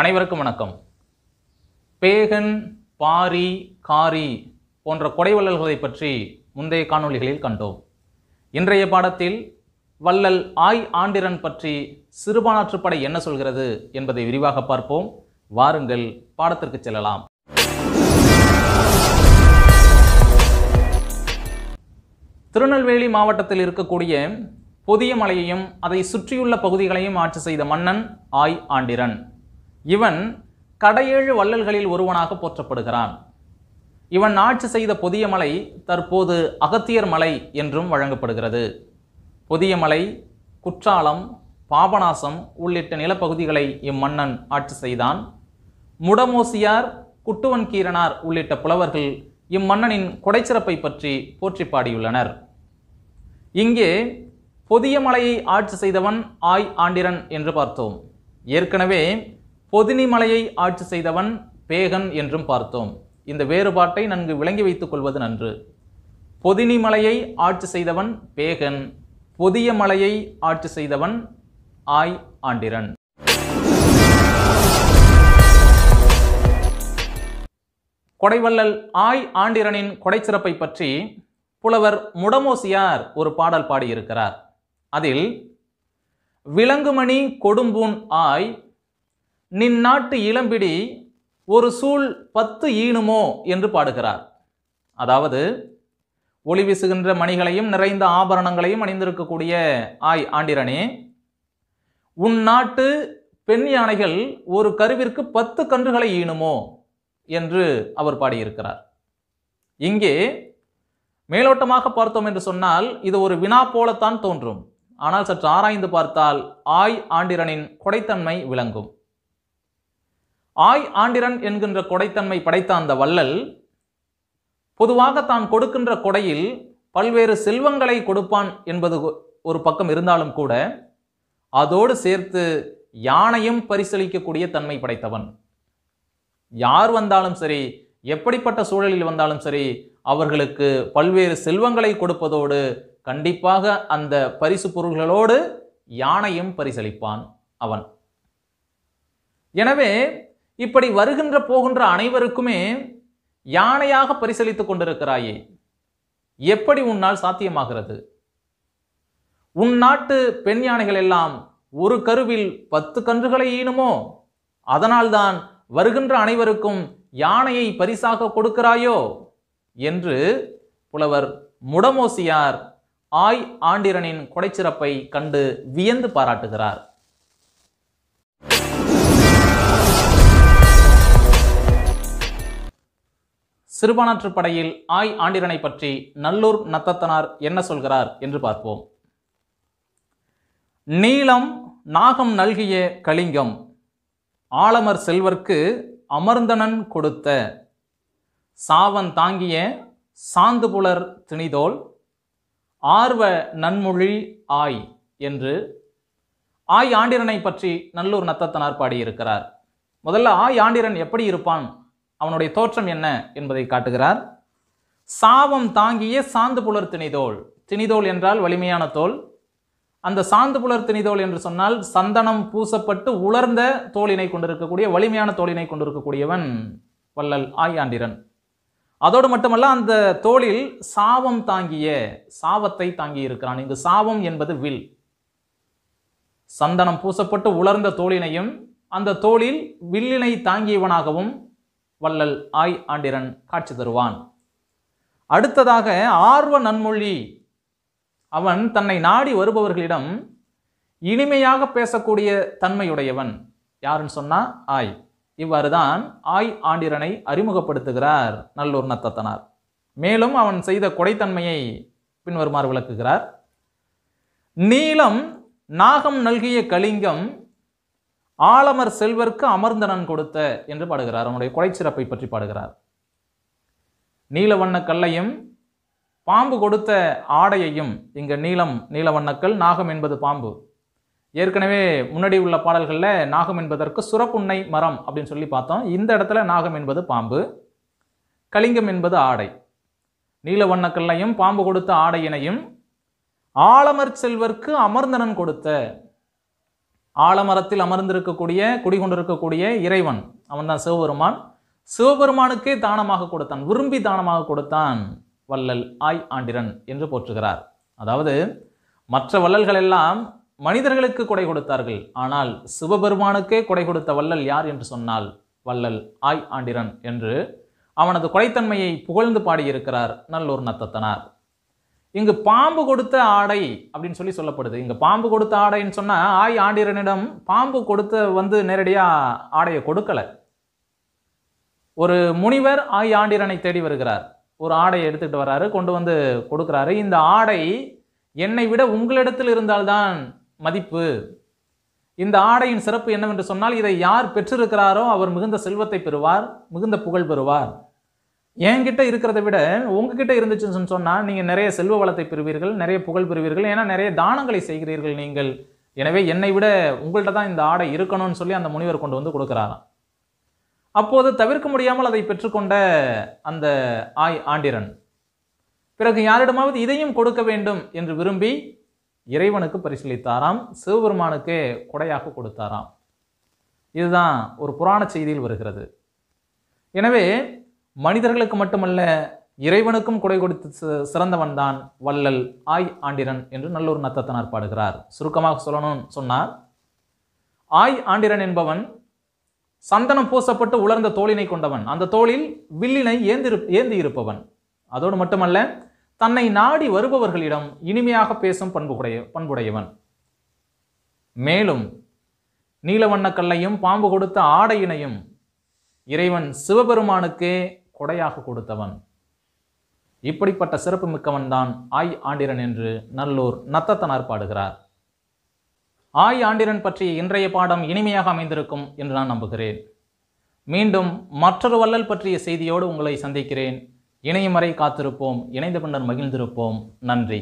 அனைவருக்கும் வணக்கம் பேகன் பாரி காரி போன்ற கொடை கொடைவள்ளல்களை பற்றி முந்தைய காணொளிகளில் கண்டோம் இன்றைய பாடத்தில் வள்ளல் ஆய் ஆண்டிரன் பற்றி சிறுபானாற்றுப்படை என்ன சொல்கிறது என்பதை விரிவாக பார்ப்போம் வாருங்கள் பாடத்திற்கு செல்லலாம் திருநெல்வேலி மாவட்டத்தில் இருக்கக்கூடிய புதிய மலையையும் அதை சுற்றியுள்ள பகுதிகளையும் ஆட்சி செய்த மன்னன் ஆய் ஆண்டிரன் இவன் கடையேழு வள்ளல்களில் ஒருவனாக போற்றப்படுகிறான் இவன் ஆட்சி செய்த புதிய மலை தற்போது அகத்தியர் மலை என்றும் வழங்கப்படுகிறது புதிய மலை குற்றாலம் பாபநாசம் உள்ளிட்ட நிலப்பகுதிகளை இம்மன்னன் ஆட்சி செய்தான் முடமோசியார் குட்டுவன் கீரனார் உள்ளிட்ட புலவர்கள் இம்மன்னனின் கொடைச்சிறப்பை பற்றி போற்றி பாடியுள்ளனர் இங்கே பொதியமலையை மலையை ஆட்சி செய்தவன் ஆய் ஆண்டிரன் என்று பார்த்தோம் ஏற்கனவே பொதினிமலையை ஆட்சி செய்தவன் பேகன் என்றும் பார்த்தோம் இந்த வேறுபாட்டை நன்கு விளங்கி வைத்துக் கொள்வது நன்று பொதினிமலையை ஆட்சி செய்தவன் பேகன் புதிய மலையை ஆட்சி செய்தவன் ஆய் ஆண்டிரன் கொடைவள்ளல் ஆய் ஆண்டிரனின் கொடைச்சிறப்பை பற்றி புலவர் முடமோசியார் ஒரு பாடல் பாடியிருக்கிறார் அதில் விலங்குமணி கொடும்பூன் ஆய் நின்னாட்டு இளம்பிடி ஒரு சூழ் பத்து ஈணுமோ என்று பாடுகிறார் அதாவது ஒளி வீசுகின்ற மணிகளையும் நிறைந்த ஆபரணங்களையும் அணிந்திருக்கக்கூடிய ஆய் ஆண்டிரனே உன் நாட்டு பெண் யானைகள் ஒரு கருவிற்கு பத்து கன்றுகளை ஈணுமோ என்று அவர் பாடியிருக்கிறார் இங்கே மேலோட்டமாக பார்த்தோம் என்று சொன்னால் இது ஒரு வினா போலத்தான் தோன்றும் ஆனால் சற்று ஆராய்ந்து பார்த்தால் ஆய் ஆண்டிரனின் கொடைத்தன்மை விளங்கும் ஆய் ஆண்டிரன் என்கின்ற கொடைத்தன்மை படைத்த அந்த வள்ளல் பொதுவாக தான் கொடுக்கின்ற கொடையில் பல்வேறு செல்வங்களை கொடுப்பான் என்பது ஒரு பக்கம் இருந்தாலும் கூட அதோடு சேர்த்து யானையும் பரிசளிக்கக்கூடிய தன்மை படைத்தவன் யார் வந்தாலும் சரி எப்படிப்பட்ட சூழலில் வந்தாலும் சரி அவர்களுக்கு பல்வேறு செல்வங்களை கொடுப்பதோடு கண்டிப்பாக அந்த பரிசு பொருள்களோடு யானையும் பரிசளிப்பான் அவன் எனவே இப்படி வருகின்ற போகின்ற அனைவருக்குமே யானையாக பரிசளித்து கொண்டிருக்கிறாயே எப்படி உன்னால் சாத்தியமாகிறது உன் நாட்டு பெண் யானைகள் எல்லாம் ஒரு கருவில் பத்து கன்றுகளை ஈனுமோ அதனால்தான் வருகின்ற அனைவருக்கும் யானையை பரிசாக கொடுக்கிறாயோ என்று புலவர் முடமோசியார் ஆய் ஆண்டிரனின் கொடைச்சிறப்பை கண்டு வியந்து பாராட்டுகிறார் சிறுபானாற்று படையில் ஆய் ஆண்டிரனை பற்றி நல்லூர் நத்தத்தனார் என்ன சொல்கிறார் என்று பார்ப்போம் நீளம் நாகம் நல்கிய கலிங்கம் ஆலமர் செல்வர்க்கு அமர்ந்தனன் கொடுத்த சாவன் தாங்கிய சாந்துபுலர் திணிதோல் ஆர்வ நன்மொழி ஆய் என்று ஆய் ஆண்டிரனை பற்றி நல்லூர் நத்தத்தனார் பாடியிருக்கிறார் முதல்ல ஆய் ஆண்டிரன் எப்படி இருப்பான் அவனுடைய தோற்றம் என்ன என்பதை காட்டுகிறார் சாவம் தாங்கிய சாந்து புலர் திணிதோல் திணிதோல் என்றால் வலிமையான தோல் அந்த சாந்து புலர் திணிதோல் என்று சொன்னால் சந்தனம் பூசப்பட்டு உலர்ந்த தோளினை கொண்டிருக்கக்கூடிய வலிமையான தோளினை கொண்டிருக்கக்கூடியவன் வள்ளல் ஆயாண்டிரன் அதோடு மட்டுமல்ல அந்த தோளில் சாவம் தாங்கிய சாவத்தை தாங்கி இருக்கிறான் இங்கு சாவம் என்பது வில் சந்தனம் பூசப்பட்டு உலர்ந்த தோளினையும் அந்த தோளில் வில்லினை தாங்கியவனாகவும் வள்ளல் ஆய் ஆண்டிரன் காட்சி தருவான் அடுத்ததாக ஆர்வ நன்மொழி அவன் தன்னை நாடி வருபவர்களிடம் இனிமையாக பேசக்கூடிய தன்மையுடையவன் யாருன்னு சொன்னா ஆய் இவ்வாறு தான் ஆய் ஆண்டிரனை அறிமுகப்படுத்துகிறார் நல்லூர் நத்தத்தனார் மேலும் அவன் செய்த கொடைத்தன்மையை பின்வருமாறு விளக்குகிறார் நீளம் நாகம் நல்கிய கலிங்கம் ஆலமர் செல்வர்க்கு அமர்ந்தனன் கொடுத்த என்று பாடுகிறார் அவனுடைய கொலைச்சிறப்பை பற்றி பாடுகிறார் நீலவண்ண கல்லையும் பாம்பு கொடுத்த ஆடையையும் இங்கே நீலம் நீலவண்ணக்கல் நாகம் என்பது பாம்பு ஏற்கனவே முன்னாடி உள்ள பாடல்களில் நாகம் என்பதற்கு சுரப்புண்ணை மரம் அப்படின்னு சொல்லி பார்த்தோம் இந்த இடத்துல நாகம் என்பது பாம்பு கலிங்கம் என்பது ஆடை நீலவண்ணக்கல்லையும் பாம்பு கொடுத்த ஆடையினையும் ஆலமர் செல்வர்க்கு அமர்ந்தனன் கொடுத்த ஆலமரத்தில் அமர்ந்திருக்கக்கூடிய குடிகொண்டிருக்கக்கூடிய இறைவன் அவன் தான் சிவபெருமான் சிவபெருமானுக்கே தானமாக கொடுத்தான் விரும்பி தானமாக கொடுத்தான் வள்ளல் ஆய் ஆண்டிரன் என்று போற்றுகிறார் அதாவது மற்ற வள்ளல்கள் எல்லாம் மனிதர்களுக்கு கொடை கொடுத்தார்கள் ஆனால் சிவபெருமானுக்கே கொடை கொடுத்த வள்ளல் யார் என்று சொன்னால் வள்ளல் ஆய் ஆண்டிரன் என்று அவனது கொடைத்தன்மையை புகழ்ந்து பாடியிருக்கிறார் நல்லூர் நத்தத்தனார் இங்கு பாம்பு கொடுத்த ஆடை அப்படின்னு சொல்லி சொல்லப்படுது இங்கே பாம்பு கொடுத்த ஆடைன்னு சொன்னால் ஆய் ஆண்டிரனிடம் பாம்பு கொடுத்த வந்து நேரடியாக ஆடையை கொடுக்கலை ஒரு முனிவர் ஆய் ஆண்டிரனை தேடி வருகிறார் ஒரு ஆடையை எடுத்துகிட்டு வர்றாரு கொண்டு வந்து கொடுக்குறாரு இந்த ஆடை என்னை விட உங்களிடத்தில் இருந்தால்தான் மதிப்பு இந்த ஆடையின் சிறப்பு என்னவென்று சொன்னால் இதை யார் பெற்றிருக்கிறாரோ அவர் மிகுந்த செல்வத்தை பெறுவார் மிகுந்த புகழ் பெறுவார் என்கிட்ட இருக்கிறத விட உங்ககிட்ட இருந்துச்சுன்னு சொன்னால் நீங்கள் நிறைய செல்வ வளத்தை பெறுவீர்கள் நிறைய புகழ் பெறுவீர்கள் ஏன்னா நிறைய தானங்களை செய்கிறீர்கள் நீங்கள் எனவே என்னை விட உங்கள்கிட்ட தான் இந்த ஆடை இருக்கணும்னு சொல்லி அந்த முனிவர் கொண்டு வந்து கொடுக்குறாராம் அப்போது தவிர்க்க முடியாமல் அதை பெற்றுக்கொண்ட அந்த ஆய் ஆண்டிரன் பிறகு யாரிடமாவது இதையும் கொடுக்க வேண்டும் என்று விரும்பி இறைவனுக்கு பரிசீலித்தாராம் சிவபெருமானுக்கு கொடையாக கொடுத்தாராம் இதுதான் ஒரு புராண செய்தியில் வருகிறது எனவே மனிதர்களுக்கு மட்டுமல்ல இறைவனுக்கும் குடை கொடுத்து சிறந்தவன் தான் வள்ளல் ஆய் ஆண்டிரன் என்று நல்லூர் நத்தத்தனார் பாடுகிறார் சுருக்கமாக சொல்லணும்னு சொன்னார் ஆய் ஆண்டிரன் என்பவன் சந்தனம் பூசப்பட்டு உலர்ந்த தோளினை கொண்டவன் அந்த தோளில் வில்லினை ஏந்திரு ஏந்தி இருப்பவன் அதோடு மட்டுமல்ல தன்னை நாடி வருபவர்களிடம் இனிமையாக பேசும் பண்புடைய பண்புடையவன் மேலும் நீலவண்ணக்கல்லையும் பாம்பு கொடுத்த ஆடையினையும் இறைவன் சிவபெருமானுக்கு கொடையாக கொடுத்தவன் இப்படிப்பட்ட சிறப்பு மிக்கவன்தான் ஆய் ஆண்டிரன் என்று நல்லூர் நத்தத்தனார் பாடுகிறார் ஆய் ஆண்டிரன் பற்றிய இன்றைய பாடம் இனிமையாக அமைந்திருக்கும் என்று நான் நம்புகிறேன் மீண்டும் மற்றொரு வள்ளல் பற்றிய செய்தியோடு உங்களை சந்திக்கிறேன் இணையமறை வரை காத்திருப்போம் இணைந்த பின்னர் மகிழ்ந்திருப்போம் நன்றி